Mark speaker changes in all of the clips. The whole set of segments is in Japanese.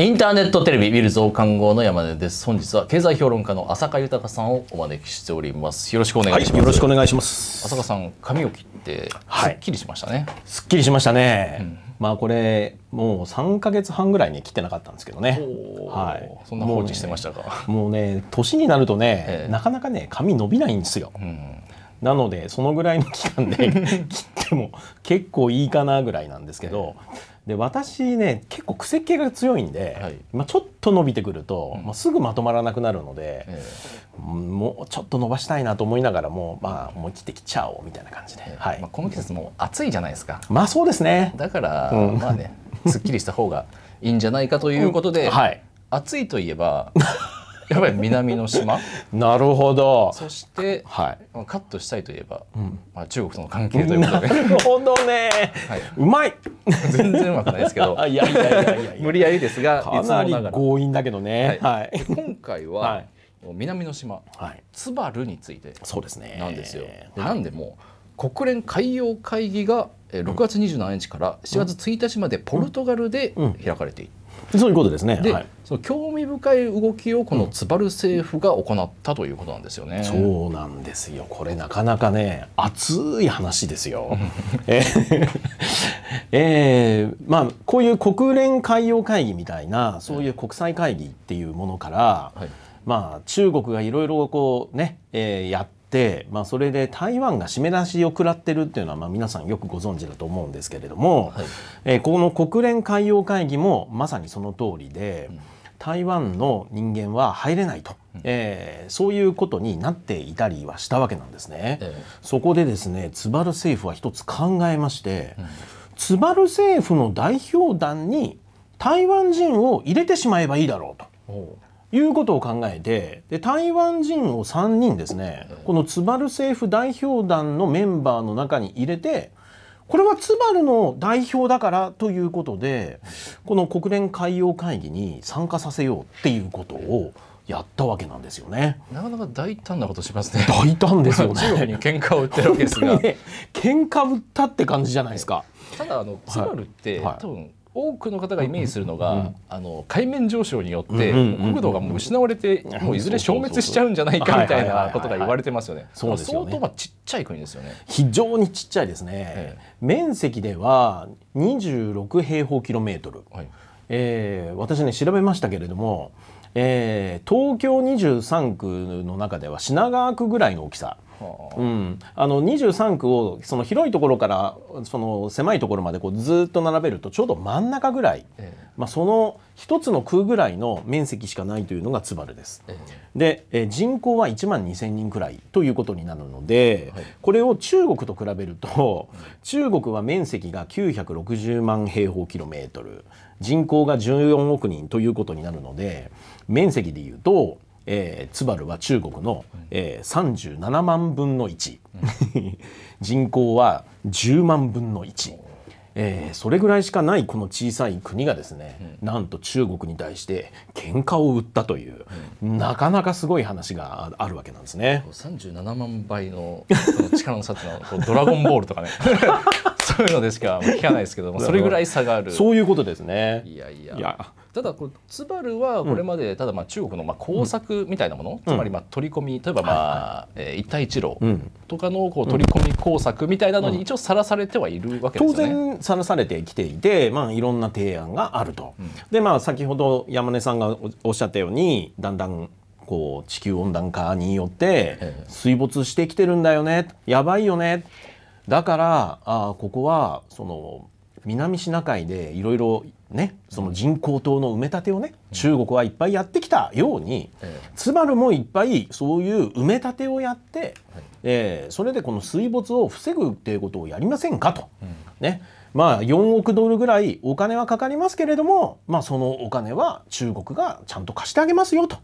Speaker 1: インターネットテレビビル増刊号の山根です。本日は経済評論家の浅香豊さんをお招きしております。よろしくお願いします。はい、よろしくお願いします。浅香さん、髪を切ってすっきりしましたね。はい、すっきりしましたね。うん、まあこれ
Speaker 2: もう三か月半ぐらいに切ってなかったんですけどね。はい。そんな放置してましたか。もうね、ね年になるとね、えー、なかなかね髪伸びないんですよ。うんなのでそのぐらいの期間で 切っても結構いいかなぐらいなんですけど。で私ね結構癖系が強いんで、はい、まあ、ちょっと伸びてくると、うん、まあ、すぐまとまらなくなるので、えー、もうちょっと伸ばしたいなと思いながらもまあ思い切ってきちゃ
Speaker 1: おうみたいな感じで、えー、はいまあ、この季節も暑いじゃないですかまあそうですねだから、うん、まあねすっきりした方がいいんじゃないかということで、うん、はい、暑いといえば やっぱり南の島 なるほどそして、はい、カットしたいといえば、うん、まあ、中国との関係ということでなるほどね、はい、うまい全然うまくないですけど いやいやいやいや無理やりですがかなり強引だけどね、はい、今回は、はい南の島、はい、ツバルについてそうですねなんですよ。でなんでも、国連海洋会議が6月27日から7月1日までポルトガルで開かれていそういうことですね。で、はい、その興味深い動きをこのツバル政府が行ったということなんですよね。そうなんですよ。これなかなかね熱い話ですよ。えー、えー、まあ
Speaker 2: こういう国連海洋会議みたいなそういう国際会議っていうものから、はい、まあ中国がいろいろこうね、えー、やって、まあ、それで台湾が締め出しを食らってるっていうのは、まあ、皆さんよくご存知だと思うんですけれども、はい、えー、この国連海洋会議もまさにその通りで、台湾の人間は入れないと、えー、そういうことになっていたりはしたわけなんですね。そこでですね津軽政府は一つ考えまして、う津政府の代表団に台湾人を入れてしまえばいいだろうと。いうことを考えてで台湾人を3人ですねこの津軽政府代表団のメンバーの中に入れてこれは津軽の代表だからということでこの国連海洋会議に参加させようっていうことをやったわけなんですよね。なかなか大胆なことしますね。大胆ですよね。中 国に喧嘩を売ってるわけですが、
Speaker 1: ね、喧嘩売ったって感じじゃないですか。ただあの津ルって、はいはい、多分多くの方がイメージするのが、うんあの海面上昇によって国土がもう失われて、うんもういずれ消滅しちゃうんじゃないかみたいなことが言われてますよね。相当ちっちゃい国ですよね。
Speaker 2: 非常にちっちゃいですね。ええ、面積では26平方キロメートル。え私ね調べましたけれども、えー、東京23区の中では品川区ぐらいの大きさ。うん、あの23区をその広いところからその狭いところまでこうずっと並べるとちょうど真ん中ぐらい、ええ、まあ、その1つの区ぐらいの面積しかないというのが津軽です。え、で、え人口は1万2,000人くらいということになるので、はい、これを中国と比べると中国は面積が960万平方キロメートル人口が14億人ということになるので面積でいうとえー、ツバルは中国の、えー、37万分の1 人口は10万分の1。えー、それぐらいしかないこの小さい国がですね、うん、なんと中国に対して喧嘩を売ったという、うん、な
Speaker 1: かなかすごい話があるわけなんですね。37万倍の力の差っていうのはドラゴンボールとかね そういうのでしか聞かないですけども それぐらい差がある。そういうことですねいやいやただこれツバルはこれまでただまあ中国のまあ工作みたいなもの、つまりまあ取り込み例えばまあ、え一帯一路とかのこう取り込み工作みたいなのに一応さらされてはいるわけですよね。当然さらされてきていて、まあ、いろんな
Speaker 2: 提案があると。でまあ先ほど山根さんがおっしゃったようにだんだんこう地球温暖化によって水没してきてるんだよねやばいよねだからあここはその南シナ海でいろいろね、その人工島の埋め立てをね、うん、中国はいっぱいやってきたように、ええ、ツバルもいっぱいそういう埋め立てをやって、はい、えー、それでこの水没を防ぐっていうことをやりませんかと、うん、ねまあ、4億ドルぐらいお金はかかりますけれども、まあ、そのお金は中国がちゃんと貸してあげますよと。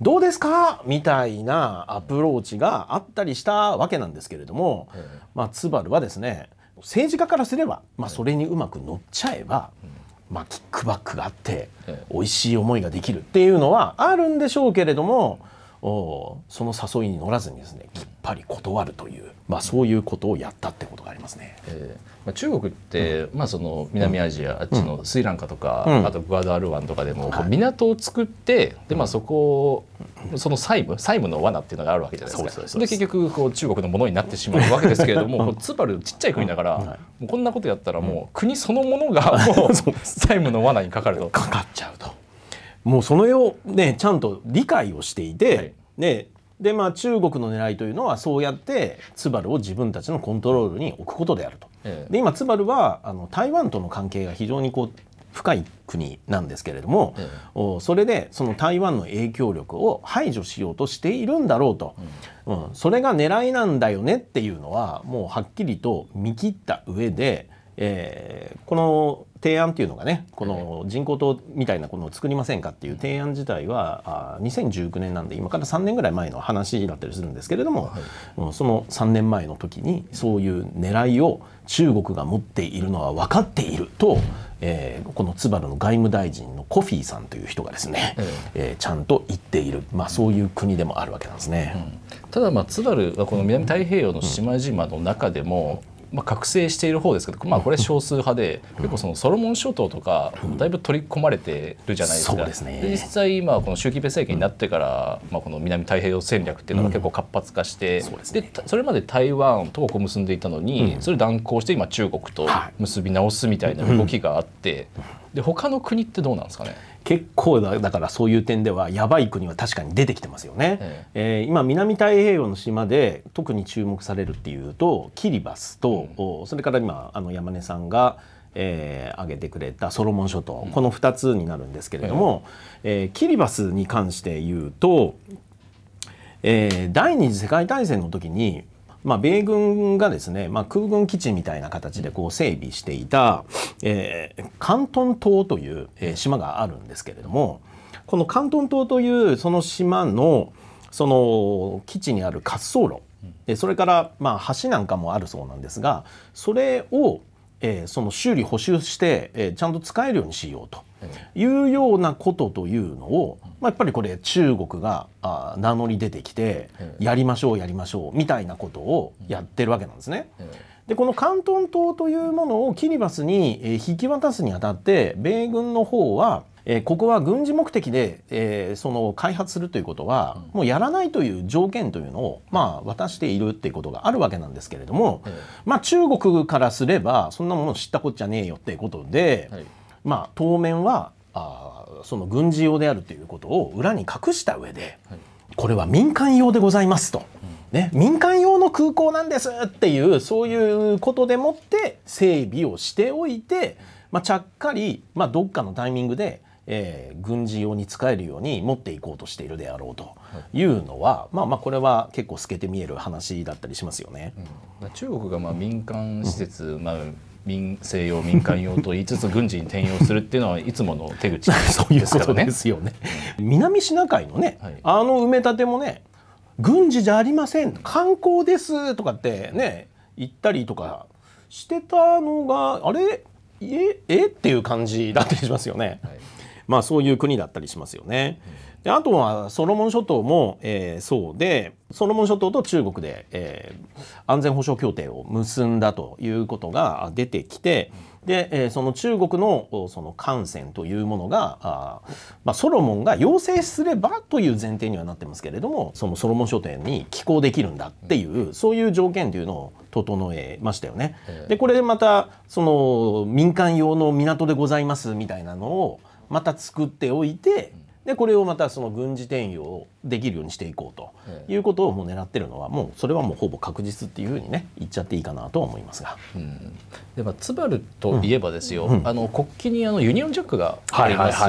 Speaker 2: どうですかみたいなアプローチがあったりしたわけなんですけれども、まあ、ツバルはですね政治家からすれば、まあ、それにうまく乗っちゃえば、うんまあ、キックバックがあって美味しい思いができるっていうのはあるんでしょうけれどもその誘いに乗らずにですねきっぱり断るという、まあ、そういうことをやったってこ
Speaker 1: とがありますね、えーまあ、中国って、うん、まあ、その南アジア、うん、あっちのスリランカとか、うん、あとグアドアル湾とかでも、はい、港を作ってで、まあ、そこをその債務債務の罠っていうのがあるわけじゃないですかで結局こう中国のものになってしまうわけですけれども、こうツーパルちっちゃい国だから、もうこんなことやったらもう、国そのものがもう債務の罠にかかると。かかっちゃうと。もう
Speaker 2: そのようねちゃんと理解をしていて、はい、ねでまあ中国の狙いというのはそうやってツバルを自分たちのコントロールに置くことであると。えで今ツバルはあの台湾との関係が非常にこう深い国なんですけれども、えそれでその台湾の影響力を排除しようとしているんだろうと、うん、うん、それが狙いなんだよねっていうのはもうはっきりと見切った上でえー、この提案っていうのがねこの人工島みたいなものを作りませんかっていう提案自体はあ2019年なんで今から3年ぐらい前の話だったりするんですけれども、はい、その3年前の時にそういう狙いを中国が持っているのは分かっていると、え
Speaker 1: ー、このツバルの外務大臣のコフィーさんという人がですね、ええー、ちゃんと言っている、まあ、そういう国でもあるわけなんですね。うん、ただ、まあ、ツバルはこの南太平洋の島々の中でも、うんまあ、覚醒している方ですけど、まあ、これ少数派で、結構そのソロモン諸島とかだいぶ取り込まれてるじゃないですか、うん、で、ね、実際今この習近平政権になってから、まあ、この南太平洋戦略っていうのが結構活発化して、うん、そで、ね、それまで台湾とこう結んでいたのに、それ断交して今中国と結び直すみたいな動きがあって、で他の国ってどうなんですかね結構だだからそういう点ではやばい国は確かに出
Speaker 2: てきてますよね、ええー、今南太平洋の島で特に注目されるっていうとキリバスと、うん、それから今あの山根さんがえー、挙げてくれたソロモン諸島、うん、この2つになるんですけれども、えー、キリバスに関して言うと、えー、第二次世界大戦の時にまあ、米軍がですね、まあ、空軍基地みたいな形でこう整備していた、えー、関東島という、え島があるんですけれどもこの関東島というその島のその基地にある滑走路でそれからまあ橋なんかもあるそうなんですがそれをえー、その修理補修して、えー、ちゃんと使えるようにしようというようなことというのを、まあ、やっぱりこれ中国があ名乗り出てきてやりましょうやりましょうみたいなことをやってるわけなんですね。でこの広東島というものをキリバスに引き渡すにあたって米軍の方はえー、ここは軍事目的で、えー、その開発するということは、もうやらないという条件というのを、まあ、渡しているっていうことがあるわけなんですけれども、まあ、中国からすればそんなもの知ったこっちゃねえよっていうことで、まあ、当面はあその軍事用であるということを裏に隠した上で、はい、これは民間用でございますと、うん、ね、民間用の空港なんですっていうそういうことでもって整備をしておいて、まあ、ちゃっかり、まあ、どっかのタイミングで、えー、軍事用に使えるように持っていこうとしているであろうという
Speaker 1: のは、はい、まあまあこれは結構透けて見える話だったりしますよね。うん、中国がまあ民間施設、うん、まあ民生用民間用と言いつつ軍事に転用するっていうのはいつもの手口ですからね。そういうことですよね。南シナ海のね、はい、あ
Speaker 2: の埋め立てもね軍事じゃありません観光ですとかってね言ったりとかしてたのがあれええっていう感じだったりしますよね。はい、まあそういう国だったりしますよね。うんであとはソロモン諸島も、えー、そうでソロモン諸島と中国で、えー、安全保障協定を結んだということが出てきてで、えー、その中国のその艦船というものがあ、まあ、ソロモンが要請すればという前提にはなってますけれどもそのソロモン諸島に寄港できるんだっていうそういう条件というのを整えましたよね。でこれでまたその民間用の港でございますみたいなのをまた作っておいて。でこれをまたその軍事転用できるようにしていこうということをもう狙ってるのはもうそれはもうほぼ確実っていうふうにね言っちゃっ
Speaker 1: ていいかなとは思いますが、うん、でまあツバルといえばですよ、うん、あの国旗にあのユニオンジャックがありますよ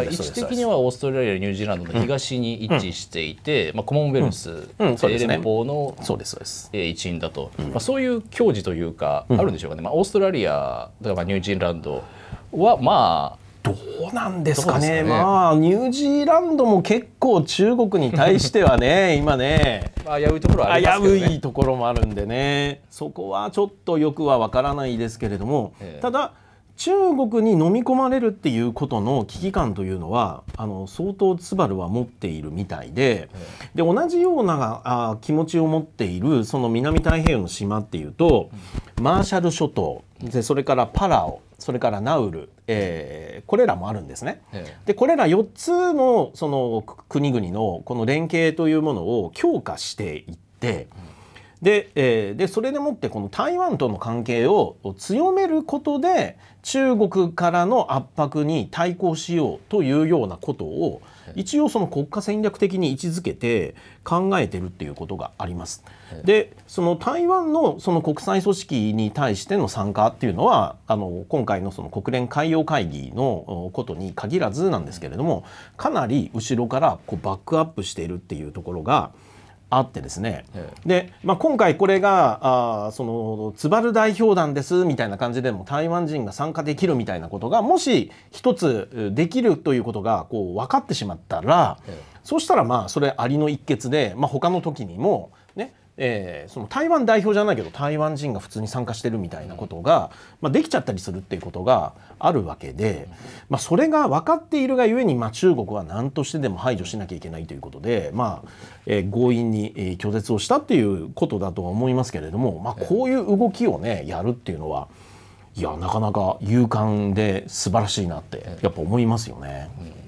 Speaker 1: ね位置的にはオーストラリアニュージーランドの東に位置していて、うん、まあ、コモンウェルス英連邦の一員だと、まあ、そういう矜持というかあるんでしょうかね、まあ、オーストラリアとかニュージーランドはまあど
Speaker 2: うなんですかね、ね、まあニュージーランドも結構中国に対してはね 今ね、危ういところもあるんでねそこはちょっとよくはわからないですけれども、えー、ただ中国に飲み込まれるっていうことの危機感というのはあの相当ツバルは持っているみたいでえー、で同じようなあ気持ちを持っているその南太平洋の島っていうと、マーシャル諸島でそれからパラオそれからナウル、えー、これらもあるんですね。でこれら4つのその国々のこの連携というものを強化していって、うんで,、えー、でそれでもってこの台湾との関係を強めることで中国からの圧迫に対抗しようというようなことを一応その国家戦略的に位置づけて考えてるっていうことがあります。でその台湾のその国際組織に対しての参加っていうのはあの今回のその国連海洋会議のことに限らずなんですけれどもかなり後ろからこうバックアップしているっていうところが。あってですね、で、まあ、今回これがあその津軽代表団ですみたいな感じでも台湾人が参加できるみたいなことがもし一つできるということがこう分かってしまったら、そしたらまあそれありの一決で、まあ、他の時にもえー、その台湾代表じゃないけど台湾人が普通に参加してるみたいなことが、まあ、できちゃったりするっていうことがあるわけで、まあ、それが分かっているがゆえに、まあ、中国は何としてでも排除しなきゃいけないということで、まあえー、強引に、え拒絶をしたっていうことだとは思いますけれども、まあ、こういう動きをねやるっていうのはいやなかなか勇敢で素晴らしいなってやっぱ思いますよね。うん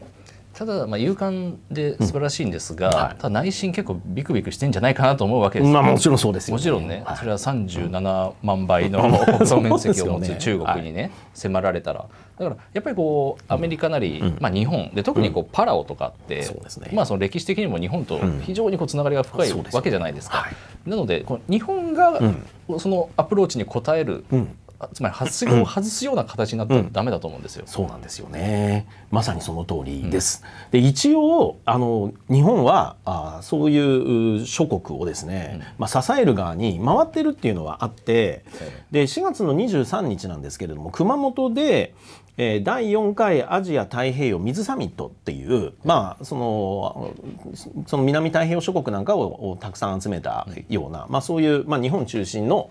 Speaker 1: ただ、まあ、勇敢で素晴らしいんですが、うんはい、ただ内心結構ビクビクしてんじゃないかなと思うわけです、まあ、もちろんそうですよ、ね、もちろんね、はい、それは37万倍の国 土面積を持つ中国にね、ね迫られたらだからやっぱりこうアメリカなり、うん、まあ、日本で特にこうパラオとかって、うんまあ、その歴史的にも日本と非常にこうつながりが深いわけじゃないですか。はい、なのでこう日本がそのアプローチに応えるつまり発言を外すような形になったらダメだと思うんですよ。うんうん、そうなんですよね。まさにその通りです。うん、で一応あの日本は
Speaker 2: あそういう諸国をですね、まあ支える側に回ってるっていうのはあって、で4月の23日なんですけれども熊本でえー、第4回アジア太平洋水サミットっていう、まあ、そのその南太平洋諸国なんかをたくさん集めたような、まあ、そういう、まあ、日本中心の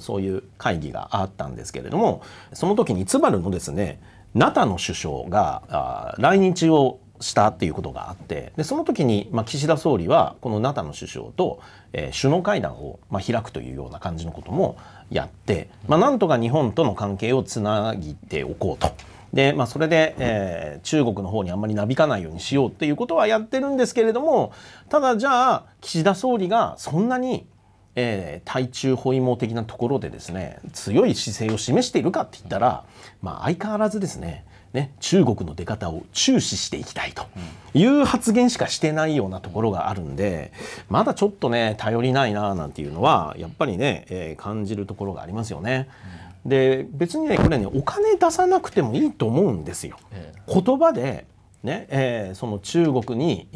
Speaker 2: そういう会議があったんですけれどもその時にツバルのですねナタの首相が来日をしたっていうことがあってでその時に、まあ、岸田総理はこのナタの首相と、えー、首脳会談を、まあ、開くというような感じのこともやって、まあ、なんとか日本との関係をつなぎておこうと。でまあ、それで、えー、中国の方にあんまりなびかないようにしようっていうことはやってるんですけれどもただじゃあ岸田総理がそんなに、えー、対中包囲網的なところでですね強い姿勢を示しているかって言ったら、まあ、相変わらずですねね、中国の出方を注視していきたいという発言しかしてないようなところがあるんでまだちょっとね頼りないななんていうのはやっぱりね、えー、感じるところがありますよね。で別にねこれねお金出さなくてもいいと思うんですよ。言葉でねえー、その中国に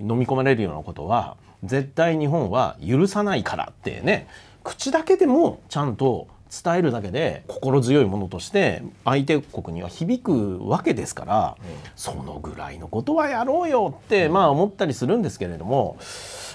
Speaker 2: 飲み込まれるようなことは絶対日本は許さないからってね口だけでもちゃんと伝えるだけで心強いものとして相手国には響くわけですから、そのぐらいのことはやろうよってまあ思ったりするんですけれども、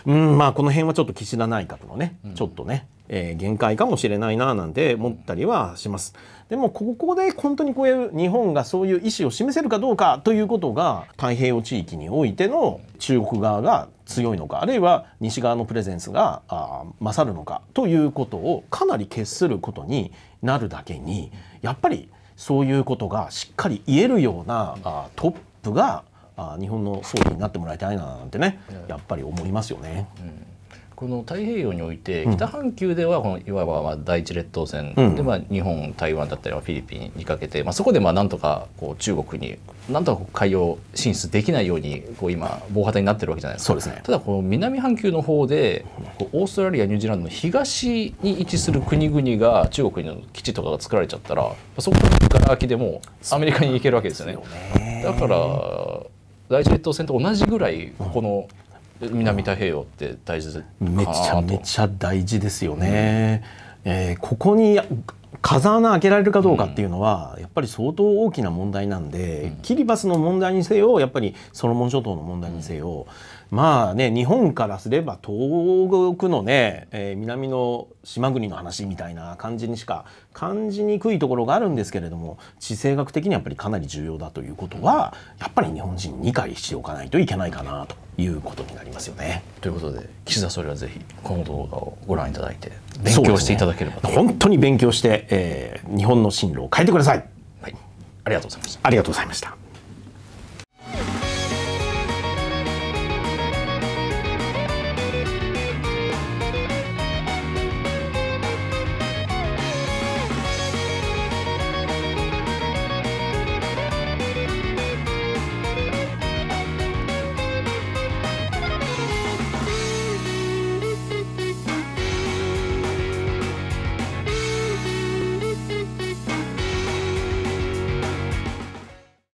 Speaker 2: うんまあ、この辺はちょっと岸田内閣のねちょっとね、えー、限界かもしれないななんて思ったりはします。でもここで本当にこういう日本がそういう意思を示せるかどうかということが太平洋地域においての中国側が強いのかあるいは西側のプレゼンスがあ勝るのかということをかなり決することになるだけにやっぱりそういうことがしっかり言えるようなあトップがあ日本の総理になってもらいたいななんてねやっぱり思いますよね。うん
Speaker 1: この太平洋において北半球ではこのいわばまあ第一列島線でまあ日本台湾だったりフィリピンにかけて、まあ、そこでまあなんとかこう中国になんとか海洋進出できないようにこう今防波堤になってるわけじゃないですかそうですねただこの南半球の方でオーストラリアニュージーランドの東に位置する国々が中国の基地とかが作られちゃったらそこから空きでもアメリカに行けるわけですよね。だから第一列島線と同じぐらいこの、南太平洋って大事で
Speaker 2: めちゃめちゃ大事ですよね。うん、えー、ここに風穴開けられるかどうかっていうのは、やっぱり相当大きな問題なんで、キリバスの問題にせよやっぱりソロモン諸島の問題にせよ、まあね日本からすれば東北のね、えー、南の島国の話みたいな感じにしか感じにくいところがあるんですけれども地政学的にやっぱりかなり重要だということはやっぱり日本人理解しておかないといけないかなということになりま
Speaker 1: すよね。ということで岸田総理はぜひこの動画をご覧いただいて勉強していただけれ
Speaker 2: ば、ね、本当に勉強して、えー、日本の進路を変えてください、はい、ありがとうございましたありがとうございました